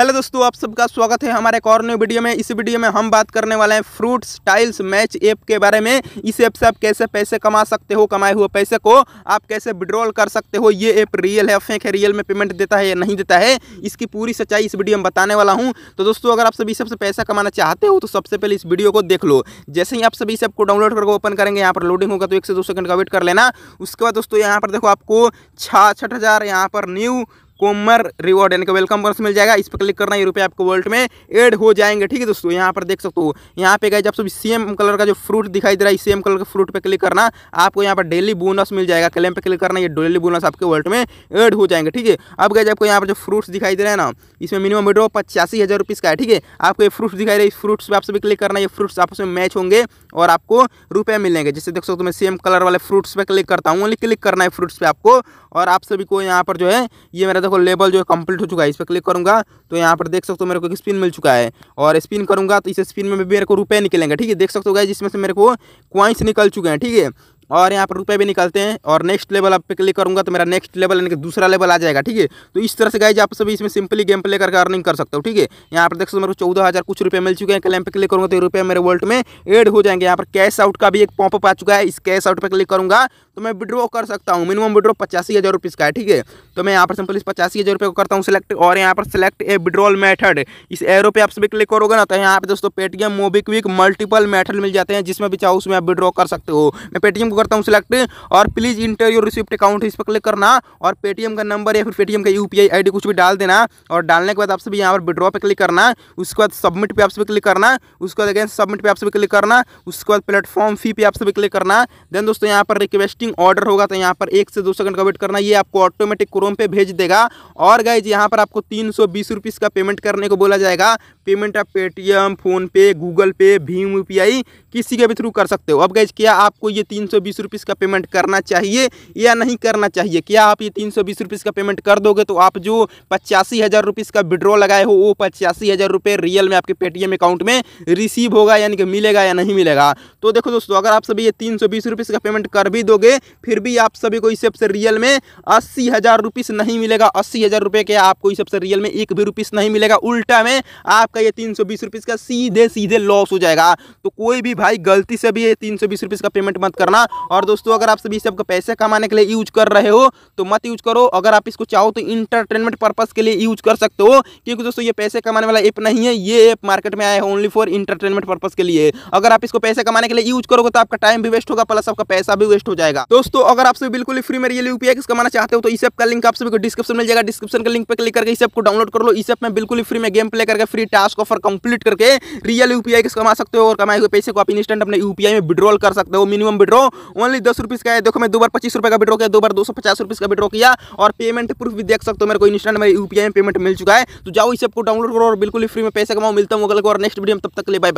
hello दोस्तों आप सबका स्वागत है हमारे एक और न्यू वीडियो में इस वीडियो में हम बात करने वाले हैं फ्रूट्स टाइल्स मैच ऐप के बारे में इस ऐप से आप कैसे पैसे कमा सकते हो कमाए हुए पैसे को आप कैसे विड्रॉल कर सकते हो ये ऐप रियल है फेंक है रियल में पेमेंट देता है या नहीं देता है इसकी पूरी सच्चाई इस वीडियो में बताने वाला हूँ तो दोस्तों अगर आप सभी सबसे पैसा कमाना चाहते हो तो सबसे पहले इस वीडियो को देख लो जैसे ही आप सभी इस ऐप को डाउनलोड करके ओपन करेंगे यहाँ पर लोडिंग होगा तो एक से दो सेकंड का वेट कर लेना उसके बाद दोस्तों यहाँ पर देखो आपको छः छठ हज़ार यहाँ पर न्यू कोमर रिवॉर्ड यानी कि वेलकम बोनस मिल जाएगा इस पर क्लिक करना ये रुपये आपको वर्ल्ट में एड हो जाएंगे ठीक है दोस्तों यहाँ पर देख सकते हो यहाँ पे गए जब सब सेम कलर का जो फ्रूट दिखाई दे रहा है सेम कलर के फ्रूट पे क्लिक करना आपको यहाँ पर डेली बोनस मिल जाएगा क्लेम पर क्लिक करना ये डेली बोनस आपके वोल्ट में एड हो जाएंगे ठीक है अब गए आपको यहाँ पर जो फ्रूट्स दिखाई दे रहे हैं ना इसमें मिनिमम विड्रो पचासी हज़ार रुपीज़ का है ठीक है आपको ये फ्रूट्स दिखाई दे इस फ्रूट्स पर आप सभी क्लिक करना ये फ्रूट्स आपस में मैच होंगे और आपको रुपये मिलेंगे जैसे देख सकते हो मैं सेम कलर वाले फ्रूट्स पर क्लिक करता हूँ ओनली क्लिक करना है फ्रूट्स पर आपको और आप सभी को यहाँ पर जो है ये मेरा देखो लेबल जो है कम्प्लीट हो चुका है इस पर क्लिक करूँगा तो यहाँ पर देख सकते हो मेरे को एक स्पिन मिल चुका है और स्पिन करूँगा तो इस स्पिन में मेरे को रुपये निकलेंगे ठीक है देख सकते हो गाइज जिसमें से मेरे को क्वाइंस निकल चुके हैं ठीक है और यहाँ पर रुपए भी निकलते हैं और नेक्स्ट लेवल आप पे क्लिक करूँगा तो मेरा नेक्स्ट लेवल यानी कि दूसरा लेवल आ जाएगा ठीक है तो इस तरह से गाइज आप सभी इसमें सिंपली गेम प्ले करके अर्निंग कर सकते हो ठीक है यहाँ पर देख सकते मेरे को चौदह हज़ार कुछ रुपये मिल चुके हैं क्लेम पे क्लिक करूँगा तो रुपये मेरे वोल्ट में एड हो जाएंगे यहाँ पर कैश आउट का भी एक पॉपअप आ चुका है इस कैश आउट पर क्लिक करूँगा तो मैं विड्रॉ कर सकता हूँ मिनिमम विड्रॉ पचासी हज़ार रुपीज़ का है ठीक है तो मैं यहाँ पर सिंपली पचासी हज़ार रुपये को करता हूँ सिलेक्ट और यहाँ पर सिलेक्ट ए विड्रॉल मेथड इस एरो पे आप सभी क्लिक करोगे ना तो यहाँ पे दोस्तों पेटीएम मोबिक्विक मल्टीपल मेथड मिल जाते हैं जिसमें भी चाहो उसमें आप विड्रॉ कर सकते हो मैं पेटीएम को करता हूँ सिलेक्ट और please enter your receipt account इस पर क्लिक करना और पेटीएम का नंबर या फिर पेटीएम का यू पी कुछ भी डाल देना और डालने के बाद आपसे भी यहाँ पर विड्रॉ पर क्लिक करना उसके बाद सबमिट पे आपसे भी क्लिक करना उसके बाद अगेन सबमिट पे आपसे भी क्लिक करना उसके बाद प्लेटफॉर्म फी पे आपसे भी क्लिक करना देन दोस्तों यहाँ पर रिक्वेस्टिंग ऑर्डर होगा तो यहाँ पर एक से दो सेकंड का वेट करना ये आपको ऑटोमेटिक क्रोम पे भेज देगा और गाइज यहाँ पर आपको तीन सौ का पेमेंट करने को बोला जाएगा पेमेंट आप पेटीएम फोनपे गूगल पे भीम यू किसी के भी थ्रू कर सकते हो अब गाइज क्या आपको ये तीन सौ बीस रुपीस का पेमेंट करना चाहिए या नहीं करना चाहिए क्या आप ये तीन सौ बीस रुपीस का पेमेंट कर दोगे तो आप जो पचासी हज़ार रुपीस का विड्रॉ लगाए हो वो पचासी हज़ार रुपये रियल में आपके पेटीएम अकाउंट में रिसीव होगा यानी कि मिलेगा या नहीं मिलेगा तो देखो दोस्तों अगर आप सभी ये तीन सौ बीस रुपीज़ का पेमेंट कर भी दोगे फिर भी आप सभी को इस सबसे रियल में अस्सी हज़ार रुपीज़ नहीं मिलेगा अस्सी हज़ार रुपये के आपको इस सबसे रियल में एक भी रुपीस नहीं मिलेगा उल्टा में आपका ये तीन सौ बीस रुपीज़ का सीधे सीधे लॉस हो जाएगा तो कोई भी भाई गलती से भी ये तीन सौ बीस रुपीज़ का पेमेंट मत करना और दोस्तों अगर आप सभी से पैसे कमाने के लिए यूज कर रहे हो तो मत यूज करो अगर आप इसको चाहो तो इंटरटेनमेंट पर्पज़ के लिए यूज कर सकते हो क्योंकि दोस्तों ये पैसे कमाने वाला ऐप नहीं है ये ऐप मार्केट में आया है ओनली फॉर इंटरटेनमेंट पर्पज़ के लिए अगर आप इसको पैसे कमाने के लिए यूज करोगे तो आपका टाइम भी वेस्ट होगा प्लस आपका पैसा भी वेस्ट हो जाएगा दोस्तों अगर आप सभी बिल्कुल फ्री में रियल यूपीआई कमाना चाहते हो तो इस ऐप का लिंक आप सभी को डिस्क्रिप्शन मिल जाएगा डिस्क्रिप्शन का लिंक पर क्लिक करके इस ऐप को डाउनलोड कर लो इस ऐप में बिल्कुल फ्री में गेम प्ले करके फ्री टास्क ऑफर कंप्लीट करके रियल यूपीआई कमा सकते हो और कमाए हुए पैसे को आप इंस्टेंट अपने यूपीआई में विड्रॉल कर सकते हो मिनिमम विड्रॉ ओनली दस रुपीज़ का है देखो मैं दो बार पच्चीस रुपये का विड्रो किया दो बार दो सौ पचास रुपीज़ का विड्रो किया और पेमेंट प्रूफ भी देख सकते हो मेरे को इंस्टेंट में यू में पेमेंट मिल चुका है तो जाओ इस सबको को डाउनलोड करो और बिल्कुल फ्री में पैसे कमाओ मिलता हूँ अगले और नेक्स्ट वीडियो में तब तक ले बाय